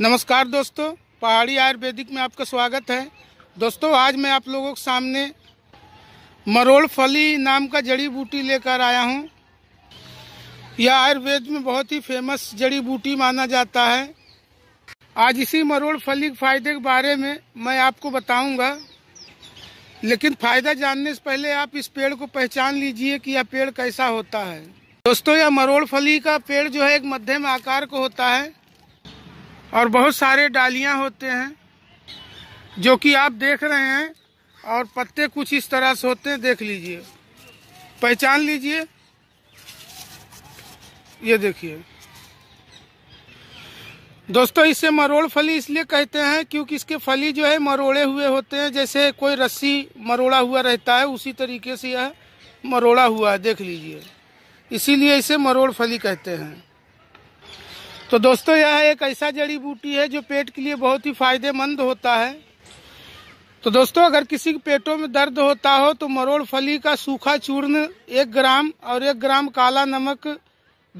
नमस्कार दोस्तों पहाड़ी आयुर्वेदिक में आपका स्वागत है दोस्तों आज मैं आप लोगों के सामने मरोड़ फली नाम का जड़ी बूटी लेकर आया हूँ यह आयुर्वेद में बहुत ही फेमस जड़ी बूटी माना जाता है आज इसी मरोड़ फली के फायदे के बारे में मैं आपको बताऊंगा लेकिन फायदा जानने से पहले आप इस पेड़ को पहचान लीजिए कि यह पेड़ कैसा होता है दोस्तों यह मरोड़ फली का पेड़ जो है एक मध्यम आकार का होता है और बहुत सारे डालियां होते हैं जो कि आप देख रहे हैं और पत्ते कुछ इस तरह से होते हैं देख लीजिए पहचान लीजिए ये देखिए दोस्तों इसे मरोड़ फली इसलिए कहते हैं क्योंकि इसके फली जो है मरोड़े हुए होते हैं जैसे कोई रस्सी मरोड़ा हुआ रहता है उसी तरीके से यह मरोड़ा हुआ है देख लीजिए इसीलिए इसे मरोड़ फली कहते हैं तो दोस्तों यह एक ऐसा जड़ी बूटी है जो पेट के लिए बहुत ही फायदेमंद होता है तो दोस्तों अगर किसी के पेटों में दर्द होता हो तो मरोड़ फली का सूखा चूर्ण एक ग्राम और एक ग्राम काला नमक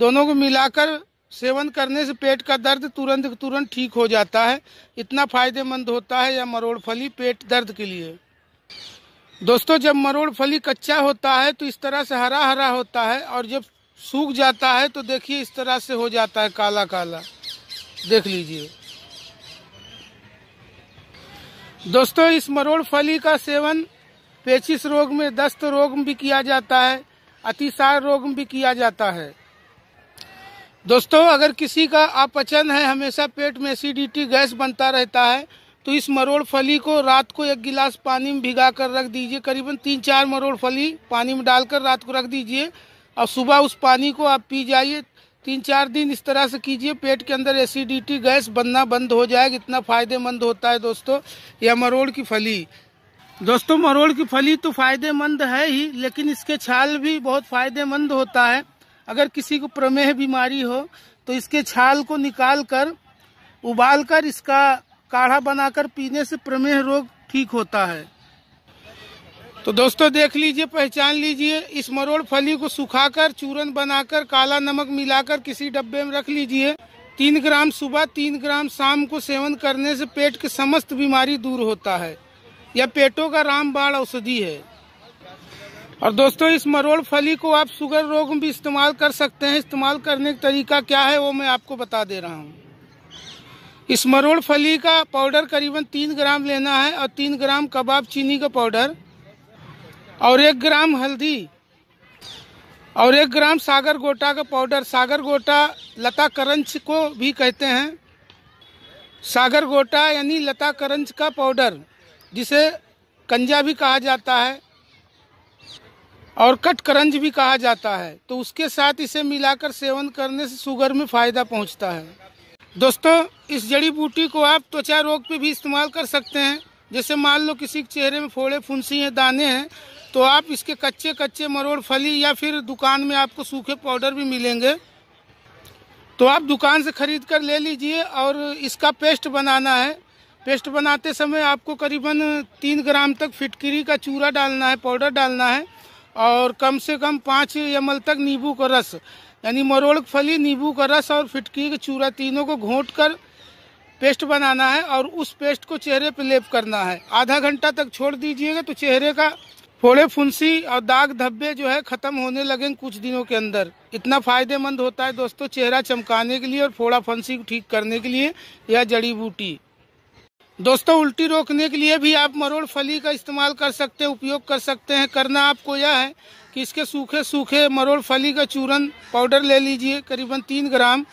दोनों को मिलाकर सेवन करने से पेट का दर्द तुरंत तुरंत ठीक हो जाता है इतना फायदेमंद होता है यह मरोड़ फली पेट दर्द के लिए दोस्तों जब मरोड़ फली कच्चा होता है तो इस तरह से हरा हरा होता है और जब सूख जाता है तो देखिए इस तरह से हो जाता है काला काला देख लीजिए दोस्तों इस मरोड़ फली का सेवन पेचिस रोग में दस्त रोग में भी किया जाता है अतिसार रोग में भी किया जाता है दोस्तों अगर किसी का अपचन है हमेशा पेट में एसिडिटी गैस बनता रहता है तो इस मरोड़ फली को रात को एक गिलास पानी में भिगा कर रख दीजिए करीबन तीन चार मरोड़ फली पानी में डालकर रात को रख दीजिए और सुबह उस पानी को आप पी जाइए तीन चार दिन इस तरह से कीजिए पेट के अंदर एसिडिटी गैस बनना बंद हो जाएगा इतना फायदेमंद होता है दोस्तों यह मरोड़ की फली दोस्तों मरोड़ की फली तो फायदेमंद है ही लेकिन इसके छाल भी बहुत फायदेमंद होता है अगर किसी को प्रमेह बीमारी हो तो इसके छाल को निकाल कर उबाल कर इसका काढ़ा बनाकर पीने से प्रमेह रोग ठीक होता है तो दोस्तों देख लीजिए पहचान लीजिए इस मरोड़ फली को सुखाकर चूरन बनाकर काला नमक मिलाकर किसी डब्बे में रख लीजिए तीन ग्राम सुबह तीन ग्राम शाम को सेवन करने से पेट की समस्त बीमारी दूर होता है यह पेटों का रामबाण औषधि है और दोस्तों इस मरोड़ फली को आप शुगर रोग में भी इस्तेमाल कर सकते हैं इस्तेमाल करने का तरीका क्या है वो मैं आपको बता दे रहा हूँ इस मरोड़ फली का पाउडर करीबन तीन ग्राम लेना है और तीन ग्राम कबाब चीनी का पाउडर और एक ग्राम हल्दी और एक ग्राम सागर गोटा का पाउडर सागर गोटा लता करंच को भी कहते हैं सागर गोटा यानी लता करंच का पाउडर जिसे कंजा भी कहा जाता है और कट करंज भी कहा जाता है तो उसके साथ इसे मिलाकर सेवन करने से शुगर में फ़ायदा पहुंचता है दोस्तों इस जड़ी बूटी को आप त्वचा रोग पे भी इस्तेमाल कर सकते हैं जैसे मान लो किसी के चेहरे में फोड़े फुंसी हैं दाने हैं तो आप इसके कच्चे कच्चे मरोड़ फली या फिर दुकान में आपको सूखे पाउडर भी मिलेंगे तो आप दुकान से खरीद कर ले लीजिए और इसका पेस्ट बनाना है पेस्ट बनाते समय आपको करीबन तीन ग्राम तक फिटकरी का चूरा डालना है पाउडर डालना है और कम से कम पाँच एम तक नींबू का रस यानी मरोड़ फली नींबू का रस और फिटकरी का चूरा तीनों को घोंट कर पेस्ट बनाना है और उस पेस्ट को चेहरे पर लेप करना है आधा घंटा तक छोड़ दीजिएगा तो चेहरे का फोड़े फुंसी और दाग धब्बे जो है खत्म होने लगेंगे कुछ दिनों के अंदर इतना फायदेमंद होता है दोस्तों चेहरा चमकाने के लिए और फोड़ा फंसी ठीक करने के लिए यह जड़ी बूटी दोस्तों उल्टी रोकने के लिए भी आप मरोड़ फली का इस्तेमाल कर सकते हैं उपयोग कर सकते हैं करना आपको यह है कि इसके सूखे सूखे मरोड़ फली का चूरन पाउडर ले लीजिए करीबन तीन ग्राम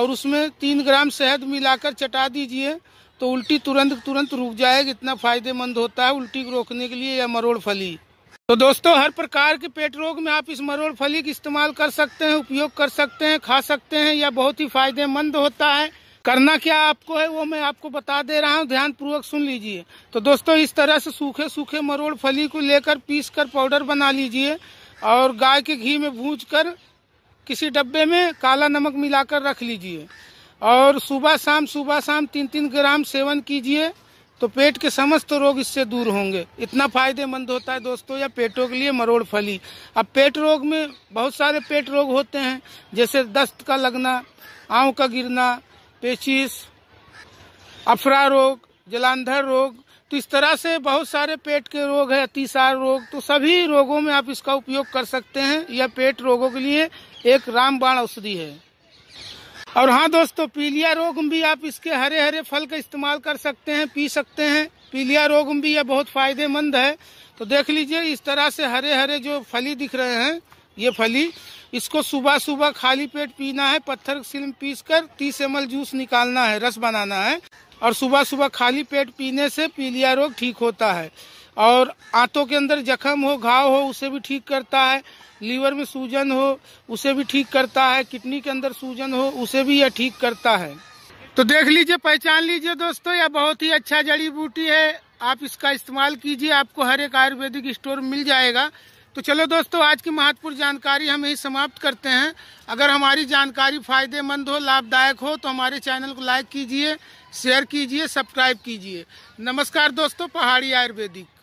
और उसमें तीन ग्राम शहद मिलाकर चटा दीजिए तो उल्टी तुरंत तुरंत रुक जाएगी इतना फायदेमंद होता है उल्टी को रोकने के लिए या मरोड़ फली तो दोस्तों हर प्रकार के पेट रोग में आप इस मरोड़ फली का इस्तेमाल कर सकते हैं उपयोग कर सकते हैं खा सकते हैं यह बहुत ही फायदेमंद होता है करना क्या आपको है वो मैं आपको बता दे रहा हूँ ध्यान पूर्वक सुन लीजिए तो दोस्तों इस तरह से सूखे सूखे मरोड़ फली को लेकर पीस कर पाउडर बना लीजिए और गाय के घी में भूज कर किसी डब्बे में काला नमक मिलाकर रख लीजिए और सुबह शाम सुबह शाम तीन तीन ग्राम सेवन कीजिए तो पेट के समस्त रोग इससे दूर होंगे इतना फायदेमंद होता है दोस्तों या पेटों के लिए मरोड़ फली अब पेट रोग में बहुत सारे पेट रोग होते हैं जैसे दस्त का लगना आँव का गिरना पेचिस अफरा रोग जलांधर रोग तो इस तरह से बहुत सारे पेट के रोग है अतिसार रोग तो सभी रोगों में आप इसका उपयोग कर सकते हैं यह पेट रोगों के लिए एक रामबाण औषधि है और हाँ दोस्तों पीलिया रोग भी आप इसके हरे हरे फल का इस्तेमाल कर सकते हैं पी सकते हैं पीलिया रोग भी यह बहुत फायदेमंद है तो देख लीजिए इस तरह से हरे हरे जो फली दिख रहे हैं ये फली इसको सुबह सुबह खाली पेट पीना है पत्थर सिल्म पीस कर तीस एम जूस निकालना है रस बनाना है और सुबह सुबह खाली पेट पीने से पीलिया रोग ठीक होता है और आंतों के अंदर जख्म हो घाव हो उसे भी ठीक करता है लीवर में सूजन हो उसे भी ठीक करता है किडनी के अंदर सूजन हो उसे भी यह ठीक करता है तो देख लीजिए पहचान लीजिए दोस्तों यह बहुत ही अच्छा जड़ी बूटी है आप इसका इस्तेमाल कीजिए आपको हर एक आयुर्वेदिक स्टोर मिल जाएगा तो चलो दोस्तों आज की महत्वपूर्ण जानकारी हम यही समाप्त करते हैं अगर हमारी जानकारी फायदेमंद हो लाभदायक हो तो हमारे चैनल को लाइक कीजिए शेयर कीजिए सब्सक्राइब कीजिए नमस्कार दोस्तों पहाड़ी आयुर्वेदिक